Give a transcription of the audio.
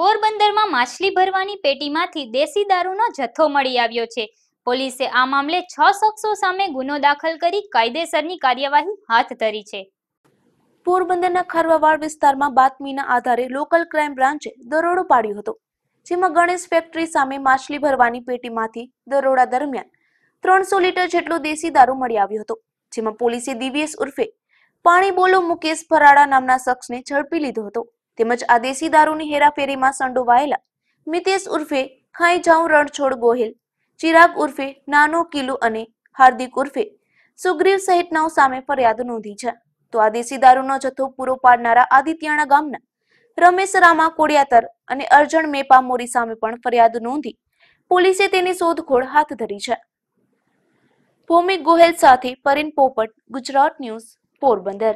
પોરબંદરમાં માછલી ભરવાની પેટીમાંથી દેશી દારૂનો જથ્થો મળી આવ્યો છે પોલીસે આ મામલે છ શખ્સો સામે ગુનો દાખલ કરી કાયદેસરની કાર્યવાહી હાથ ધરી છે પોરબંદરના ખરવાવાડ વિસ્તારમાં બાતમીના આધારે લોકલ ક્રાઇમ બ્રાન્ચે દરોડો પાડ્યો હતો જેમાં ગણેશ ફેક્ટરી સામે માછલી ભરવાની પેટીમાંથી દરોડા દરમિયાન ત્રણસો લીટર જેટલો દેશી દારૂ મળી આવ્યો હતો જેમાં પોલીસે દિવ્યેશ ઉર્ફે પાણી બોલો મુકેશ ફરાડા નામના શખ્સને ઝડપી લીધો હતો તેમજ આ દેશી દારૂની હેરાફેરીમાં સંડોવાયેલા મિતેશ ઉર્ફે ખાઈ જાઉં રણછોડ ગોહિલ ચિરાગ ઉર્ફે નાનો કિલુ અને હાર્દિક ઉર્ફે સુગ્રીવ સહિતનાઓ સામે ફરિયાદ નોંધી છે તો આ દેશી દારૂનો જથ્થો પૂરો પાડનારા આદિત્યાણા ગામના રમેશ રામા કોડિયાતર અને અર્જણ મેપા મોરી સામે પણ ફરિયાદ નોંધી પોલીસે તેની શોધખોળ હાથ ધરી છે ભૌમિક ગોહેલ સાથે પરેન પોપટ ગુજરાત ન્યૂઝ પોરબંદર